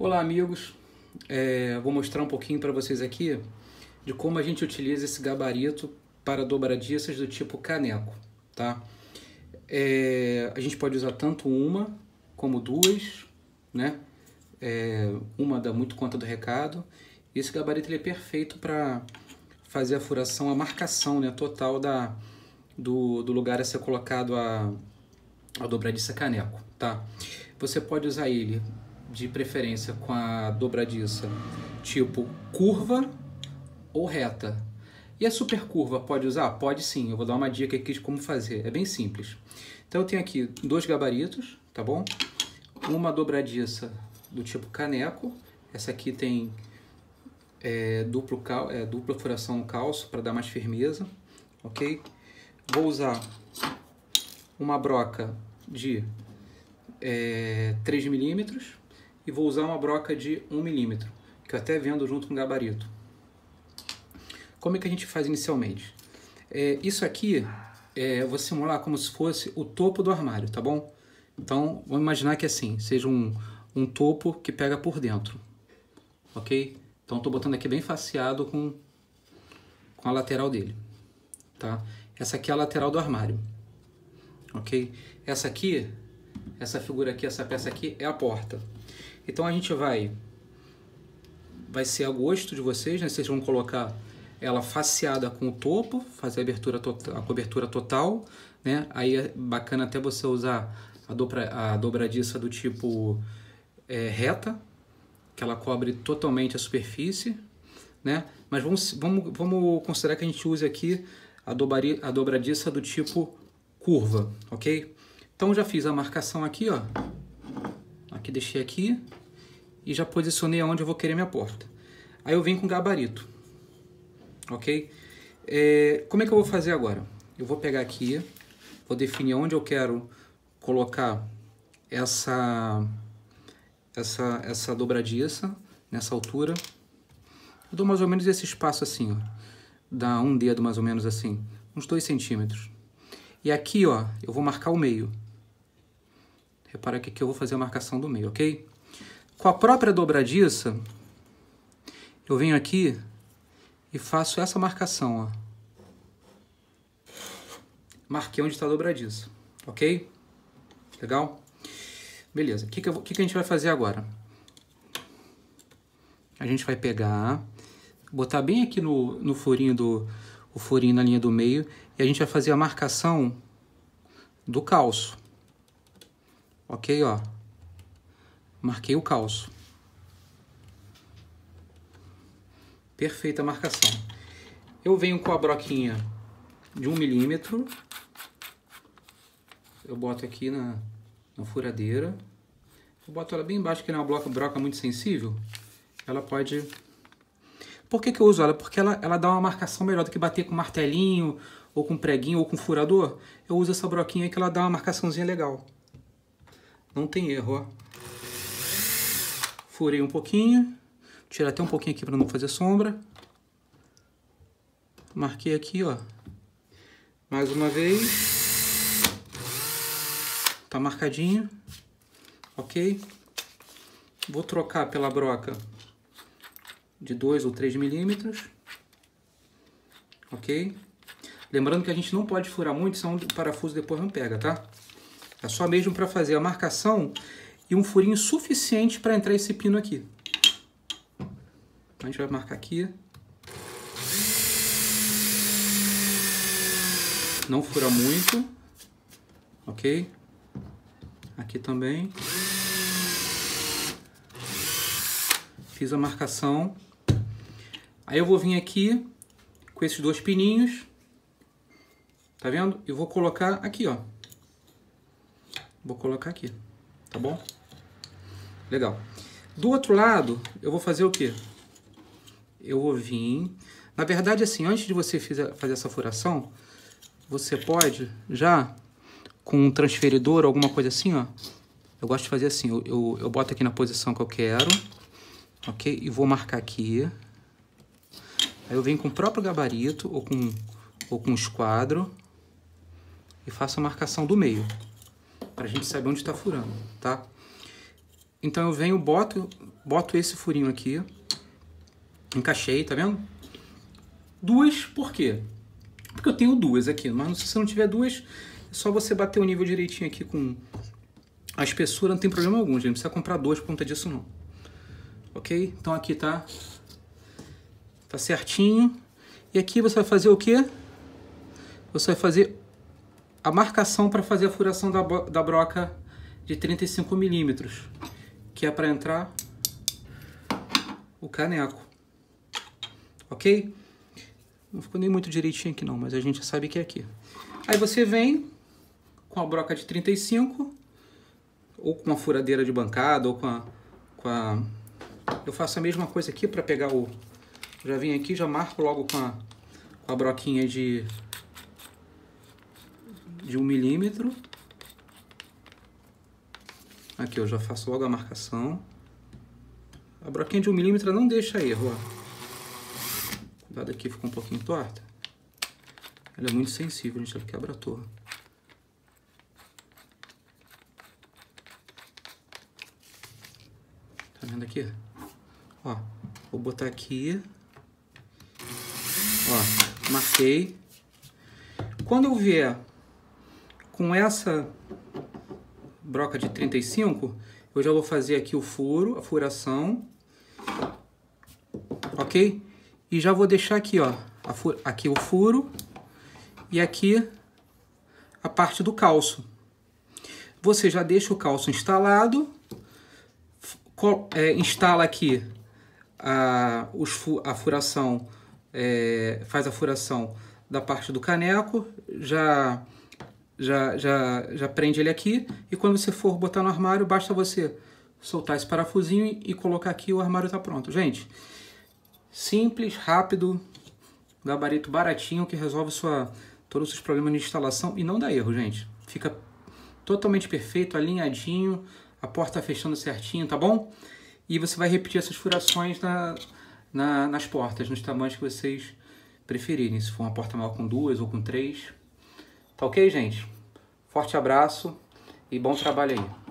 Olá, amigos. É, vou mostrar um pouquinho para vocês aqui de como a gente utiliza esse gabarito para dobradiças do tipo caneco, tá? É, a gente pode usar tanto uma como duas, né? É, uma dá muito conta do recado. Esse gabarito ele é perfeito para fazer a furação, a marcação né, total da, do, do lugar a ser colocado a, a dobradiça caneco, tá? Você pode usar ele de preferência com a dobradiça tipo curva ou reta. E a super curva pode usar? Pode sim, eu vou dar uma dica aqui de como fazer, é bem simples. Então eu tenho aqui dois gabaritos, tá bom? Uma dobradiça do tipo caneco, essa aqui tem é, duplo cal, é, dupla furação no calço para dar mais firmeza, ok? Vou usar uma broca de é, 3 milímetros, e vou usar uma broca de 1 milímetro, que eu até vendo junto com gabarito. Como é que a gente faz inicialmente? É, isso aqui é, eu vou simular como se fosse o topo do armário, tá bom? Então, vamos imaginar que assim, seja um, um topo que pega por dentro, ok? Então, estou botando aqui bem faceado com, com a lateral dele, tá? Essa aqui é a lateral do armário, ok? Essa aqui, essa figura aqui, essa peça aqui é a porta, então a gente vai vai ser a gosto de vocês, né? Vocês vão colocar ela faceada com o topo, fazer a abertura total, a cobertura total, né? Aí é bacana até você usar a, dobra, a dobradiça do tipo é, reta, que ela cobre totalmente a superfície, né? Mas vamos, vamos, vamos considerar que a gente use aqui a, dobari, a dobradiça do tipo curva, ok? Então já fiz a marcação aqui, ó. Aqui deixei aqui, e já posicionei aonde eu vou querer minha porta. Aí eu venho com gabarito, ok? É, como é que eu vou fazer agora? Eu vou pegar aqui, vou definir onde eu quero colocar essa, essa, essa dobradiça, nessa altura. Eu dou mais ou menos esse espaço assim, ó. Dá um dedo mais ou menos assim, uns dois centímetros. E aqui, ó, eu vou marcar o meio. Repara que aqui eu vou fazer a marcação do meio, ok? com a própria dobradiça, eu venho aqui e faço essa marcação. Ó. Marquei onde está a dobradiça, ok? Legal? Beleza, o que que, que, que a gente vai fazer agora? A gente vai pegar, botar bem aqui no, no furinho do o furinho na linha do meio e a gente vai fazer a marcação do calço. Ok, ó. Marquei o calço. Perfeita marcação. Eu venho com a broquinha de um milímetro. Eu boto aqui na, na furadeira. Eu boto ela bem embaixo, que não é uma broca, broca muito sensível. Ela pode... Por que, que eu uso ela? Porque ela, ela dá uma marcação melhor do que bater com martelinho, ou com preguinho, ou com furador. Eu uso essa broquinha que ela dá uma marcaçãozinha legal. Não tem erro, ó. Furei um pouquinho. Tirar até um pouquinho aqui para não fazer sombra. Marquei aqui, ó. Mais uma vez. Tá marcadinho. Ok? Vou trocar pela broca de 2 ou 3 milímetros. Ok? Lembrando que a gente não pode furar muito, senão o parafuso depois não pega, tá? É só mesmo para fazer a marcação e um furinho suficiente para entrar esse pino aqui. Então, a gente vai marcar aqui. Não fura muito, ok? Aqui também. Fiz a marcação. Aí eu vou vir aqui com esses dois pininhos, tá vendo? E vou colocar aqui, ó. Vou colocar aqui. Tá bom? Legal. Do outro lado, eu vou fazer o quê? Eu vou vir... Na verdade, assim, antes de você fazer essa furação, você pode já, com um transferidor, alguma coisa assim, ó. Eu gosto de fazer assim, eu, eu, eu boto aqui na posição que eu quero, ok? E vou marcar aqui. Aí eu venho com o próprio gabarito ou com, ou com um esquadro e faço a marcação do meio para a gente saber onde está furando, tá? Então eu venho, boto, boto esse furinho aqui, encaixei, tá vendo? Duas, por quê? Porque eu tenho duas aqui, mas se você não tiver duas, é só você bater o nível direitinho aqui com a espessura, não tem problema algum, gente, não precisa comprar duas por conta disso não. Ok? Então aqui tá, tá certinho. E aqui você vai fazer o quê? Você vai fazer a marcação para fazer a furação da, da broca de 35 milímetros, que é para entrar o caneco, ok? Não ficou nem muito direitinho aqui não, mas a gente sabe que é aqui. Aí você vem com a broca de 35, ou com uma furadeira de bancada, ou com a... Com a... Eu faço a mesma coisa aqui para pegar o... Já vim aqui, já marco logo com a, com a broquinha de de 1 um milímetro. Aqui eu já faço logo a marcação. A broquinha de 1 um milímetro não deixa erro, ó. Cuidado aqui, ficou um pouquinho torta. Ela é muito sensível, a gente quebra a torre. Tá vendo aqui? Ó, vou botar aqui. Ó, marquei. Quando eu vier com essa broca de 35, eu já vou fazer aqui o furo, a furação, ok? E já vou deixar aqui, ó, aqui o furo e aqui a parte do calço. Você já deixa o calço instalado, é, instala aqui a, os, a furação, é, faz a furação da parte do caneco, já já, já, já prende ele aqui e quando você for botar no armário, basta você soltar esse parafusinho e, e colocar aqui o armário está pronto. Gente, simples, rápido, gabarito baratinho que resolve sua, todos os problemas de instalação e não dá erro, gente. Fica totalmente perfeito, alinhadinho, a porta fechando certinho, tá bom? E você vai repetir essas furações na, na, nas portas, nos tamanhos que vocês preferirem, se for uma porta maior com duas ou com três, Tá ok, gente? Forte abraço e bom trabalho aí.